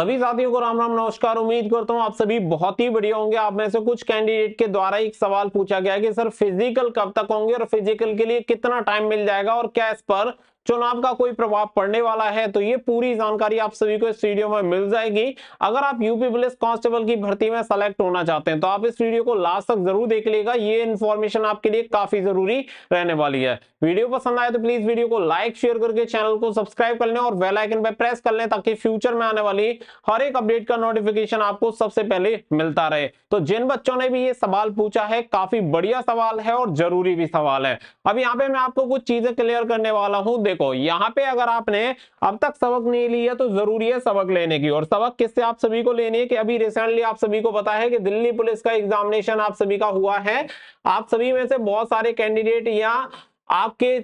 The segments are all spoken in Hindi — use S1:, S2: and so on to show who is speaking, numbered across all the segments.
S1: सभी साथियों को राम राम नमस्कार उम्मीद करता हूँ आप सभी बहुत ही बढ़िया होंगे आप में से कुछ कैंडिडेट के द्वारा एक सवाल पूछा गया कि सर फिजिकल कब तक होंगे और फिजिकल के लिए कितना टाइम मिल जाएगा और क्या इस पर चुनाव का कोई प्रभाव पड़ने वाला है तो ये पूरी जानकारी आप सभी को इस वीडियो में मिल जाएगी अगर आप यूपी पुलिस कांस्टेबल की भर्ती में सेलेक्ट होना चाहते हैं तो आप इस वीडियो को लास्ट तक जरूर देख लेगा ये इन्फॉर्मेशन आपके लिए काफी जरूरी रहने वाली है वीडियो पसंद आए तो प्लीज वीडियो को लाइक शेयर करके चैनल को सब्सक्राइब कर लें और बेल आइकन पर प्रेस कर लें ताकि फ्यूचर में आने वाली हर एक अपडेट का नोटिफिकेशन आपको सबसे पहले मिलता रहे तो जिन बच्चों ने भी ये सवाल पूछा है काफी बढ़िया सवाल है और जरूरी भी सवाल है अब यहाँ पे मैं आपको कुछ चीजें क्लियर करने वाला हूँ देखो देखो यहाँ पे अगर आपने अब तक सबक नहीं लिया तो जरूरी है सबक लेने की और सबक किससे आप सभी को लेने है कि अभी रिसेंटली आप सभी को पता है कि दिल्ली पुलिस का एग्जामिनेशन आप सभी का हुआ है आप सभी में से बहुत सारे कैंडिडेट या आपके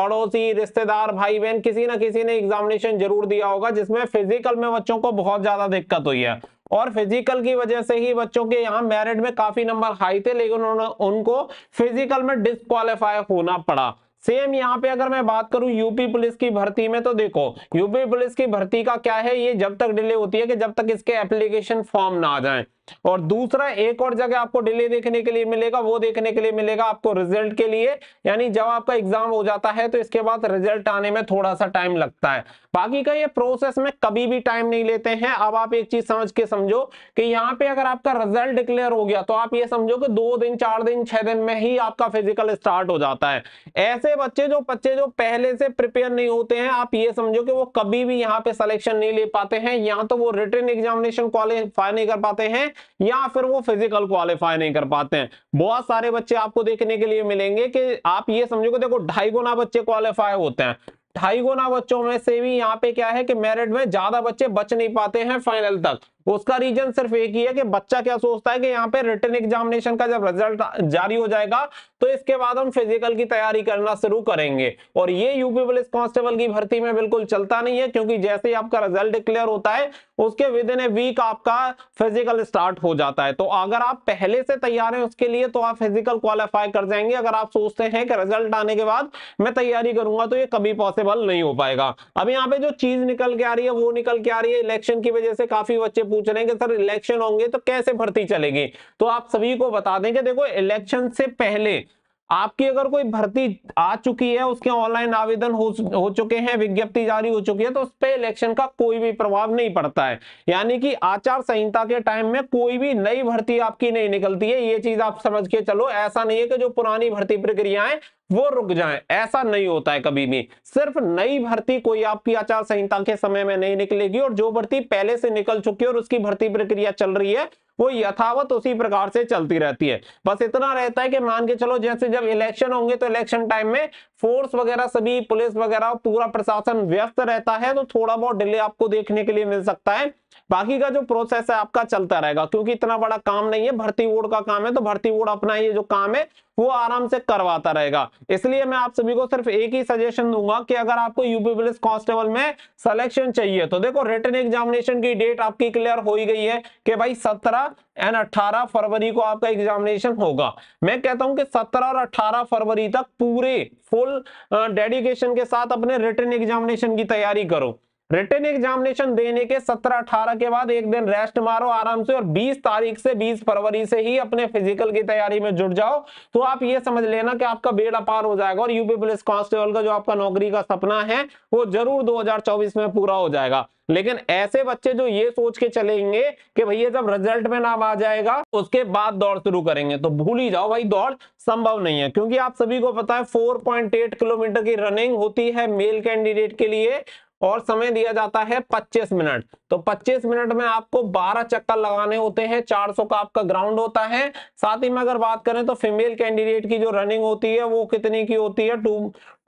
S1: पड़ोसी रिश्तेदार भाई बहन किसी ना किसी ने एग्जामिनेशन जरूर दिया होगा जिसमें फिजिकल में बच्चों को बहुत ज्यादा दिक्कत हुई है और फिजिकल की वजह से ही बच्चों के यहाँ मेरिट में काफी नंबर हाई थे लेकिन उन्होंने उनको फिजिकल में डिस्कालीफाई होना पड़ा सेम यहाँ पे अगर मैं बात करूं यूपी पुलिस की भर्ती में तो देखो यूपी पुलिस की भर्ती का क्या है ये जब तक डिले होती है कि जब तक इसके एप्लीकेशन फॉर्म ना आ जाए और दूसरा एक और जगह आपको डिले देखने के लिए मिलेगा वो देखने के लिए मिलेगा आपको रिजल्ट के लिए यानी जब आपका एग्जाम हो जाता है तो इसके बाद रिजल्ट आने में थोड़ा सा टाइम लगता है बाकी का ये प्रोसेस में कभी भी टाइम नहीं लेते हैं अब आप एक चीज समझ के समझो कि यहाँ पे अगर आपका रिजल्ट डिक्लेयर हो गया तो आप ये समझो कि दो दिन चार दिन छह दिन में ही आपका फिजिकल स्टार्ट हो जाता है ऐसे बच्चे जो बच्चे जो पहले से प्रिपेयर नहीं होते हैं आप ये समझो कि वो कभी भी यहाँ पे सिलेक्शन नहीं ले पाते हैं या तो वो रिटर्न एग्जामिनेशन क्वालिफाई नहीं कर पाते हैं या फिर वो फिजिकल क्वालिफाई नहीं कर पाते हैं बहुत सारे बच्चे आपको देखने के लिए मिलेंगे कि आप ये समझोगे देखो ढाई गुना बच्चे क्वालिफाई होते हैं ढाई गुना बच्चों में से भी यहाँ पे क्या है कि मेरिट में ज्यादा बच्चे बच नहीं पाते हैं फाइनल तक उसका रीजन सिर्फ एक ही है कि बच्चा क्या सोचता है कि यहाँ पे रिटर्न एग्जामिनेशन का जब रिजल्ट जारी हो जाएगा तो इसके बाद हम फिजिकल की तैयारी करना शुरू करेंगे और ये यूपी पुलिस कांस्टेबल की भर्ती में बिल्कुल चलता नहीं है क्योंकि जैसे ही आपका रिजल्ट डिक्लेयर होता है उसके विद इन ए वीक आपका फिजिकल स्टार्ट हो जाता है तो अगर आप पहले से तैयार हैं उसके लिए तो आप फिजिकल क्वालिफाई कर जाएंगे अगर आप सोचते हैं कि रिजल्ट आने के बाद मैं तैयारी करूंगा तो ये कभी पॉसिबल नहीं हो पाएगा अब यहाँ पे जो चीज निकल के आ रही है वो निकल के आ रही है इलेक्शन की वजह से काफी बच्चे पूछ रहे हैं कि सर इलेक्शन होंगे तो कैसे भर्ती चलेगी तो आप सभी को बता दें कि देखो इलेक्शन से पहले आपकी अगर कोई भर्ती आ चुकी है उसके ऑनलाइन आवेदन हो हो चुके हैं विज्ञप्ति जारी हो चुकी है तो उस पर इलेक्शन का कोई भी प्रभाव नहीं पड़ता है यानी कि आचार संहिता के टाइम में कोई भी नई भर्ती आपकी नहीं निकलती है ये चीज आप समझ के चलो ऐसा नहीं है कि जो पुरानी भर्ती प्रक्रियाएं वो रुक जाए ऐसा नहीं होता है कभी भी सिर्फ नई भर्ती कोई आपकी आचार संहिता के समय में नहीं निकलेगी और जो भर्ती पहले से निकल चुकी है और उसकी भर्ती प्रक्रिया चल रही है वो यथावत उसी प्रकार से चलती रहती है बस इतना रहता है कि मान के चलो जैसे जब इलेक्शन होंगे तो इलेक्शन टाइम में फोर्स वगैरह सभी पुलिस वगैरह पूरा प्रशासन व्यस्त रहता है तो थोड़ा बहुत डिले आपको देखने के लिए मिल सकता है बाकी का जो प्रोसेस है आपका चलता रहेगा क्योंकि इतना बड़ा काम नहीं है भर्ती बोर्ड का काम है तो भर्ती बोर्ड अपना ये जो काम है वो आराम से करवाता रहेगा इसलिए मैं आप सभी को सिर्फ एक ही सजेशन दूंगा कि अगर आपको यूपी पुलिस कांस्टेबल में सिलेक्शन चाहिए तो देखो रिटर्न एग्जामिनेशन की डेट आपकी क्लियर हो ही गई है कि भाई सत्रह एंड 18 फरवरी को आपका एग्जामिनेशन होगा मैं कहता हूं कि 17 और 18 फरवरी तक पूरे फुल डेडिकेशन के साथ अपने रिटर्न एग्जामिनेशन की तैयारी करो रिटर्न एग्जामिनेशन देने के 17-18 के बाद एक दिन रेस्ट मारो आराम से और 20 तारीख से 20 फरवरी से ही अपने फिजिकल की तैयारी में जुट जाओ तो आप ये समझ लेना कि आपका बेड़ा पार हो जाएगा और यूपी पुलिस कांस्टेबल का जो आपका नौकरी का सपना है वो जरूर 2024 में पूरा हो जाएगा लेकिन ऐसे बच्चे जो ये सोच के चलेंगे कि भैया जब रिजल्ट में नाम आ जाएगा उसके बाद दौड़ शुरू करेंगे तो भूल ही जाओ भाई दौड़ संभव नहीं है क्योंकि आप सभी को पता है 4.8 किलोमीटर की रनिंग होती है मेल कैंडिडेट के लिए और समय दिया जाता है 25 मिनट तो 25 मिनट में आपको 12 चक्कर लगाने होते हैं 400 का आपका ग्राउंड होता है साथ ही में अगर बात करें तो फीमेल कैंडिडेट की जो रनिंग होती है वो कितनी की होती है टू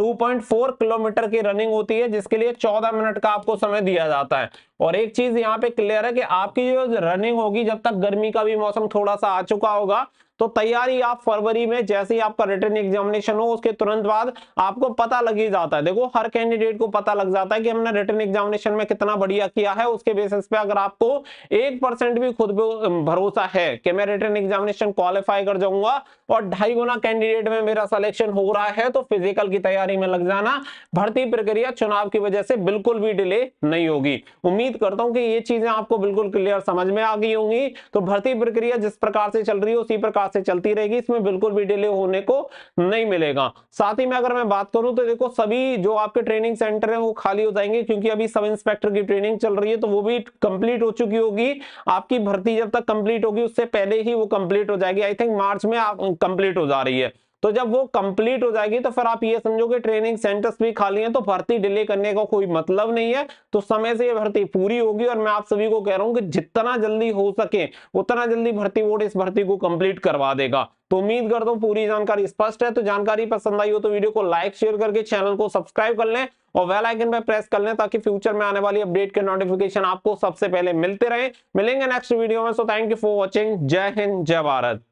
S1: 2.4 किलोमीटर की रनिंग होती है जिसके लिए 14 मिनट का आपको समय दिया जाता है और एक चीज यहाँ पे क्लियर है कि आपकी जो रनिंग होगी जब तक गर्मी का भी मौसम थोड़ा सा आ चुका होगा तो तैयारी आप फरवरी में जैसे ही आपका रिटर्न एग्जामिनेशन हो उसके तुरंत बाद आपको पता लग ही जाता है देखो हर कैंडिडेट को पता लग जाता है कि हमने रिटर्न एग्जामिनेशन में कितना बढ़िया किया है उसके बेसिस पे अगर आपको एक परसेंट भी खुद पे भरोसा है कि मैं रिटर्न एग्जामिनेशन क्वालिफाई कर जाऊंगा और ढाई गुना कैंडिडेट में, में मेरा सिलेक्शन हो रहा है तो फिजिकल की तैयारी में लग जाना भर्ती प्रक्रिया चुनाव की वजह से बिल्कुल भी डिले नहीं होगी उम्मीद उम्मीद करता हूं कि ये चीजें आपको बिल्कुल क्लियर समझ में आ गई होंगी तो भर्ती प्रक्रिया जिस प्रकार से चल रही है उसी प्रकार से चलती रहेगी इसमें बिल्कुल भी डिले होने को नहीं मिलेगा साथ ही में अगर मैं बात करूं तो देखो सभी जो आपके ट्रेनिंग सेंटर है वो खाली हो जाएंगे क्योंकि अभी सब इंस्पेक्टर की ट्रेनिंग चल रही है तो वो भी कंप्लीट हो चुकी होगी आपकी भर्ती जब तक कंप्लीट होगी उससे पहले ही वो कंप्लीट हो जाएगी आई थिंक मार्च में कंप्लीट हो जा रही है तो जब वो कंप्लीट हो जाएगी तो फिर आप ये कि ट्रेनिंग सेंटर्स भी खाली हैं तो भर्ती डिले करने का कोई मतलब नहीं है तो समय से ये भर्ती पूरी होगी और मैं आप सभी को कह रहा हूं कि जितना जल्दी हो सके उतना जल्दी भर्ती बोर्ड इस भर्ती को कंप्लीट करवा देगा तो उम्मीद करता दो पूरी जानकारी स्पष्ट है तो जानकारी पसंद आई हो तो वीडियो को लाइक शेयर करके चैनल को सब्सक्राइब कर लें और वेल आइकन पर प्रेस कर लें ताकि फ्यूचर में आने वाली अपडेट के नोटिफिकेशन आपको सबसे पहले मिलते रहे मिलेंगे नेक्स्ट वीडियो में so thank you for watching जय हिंद जय भारत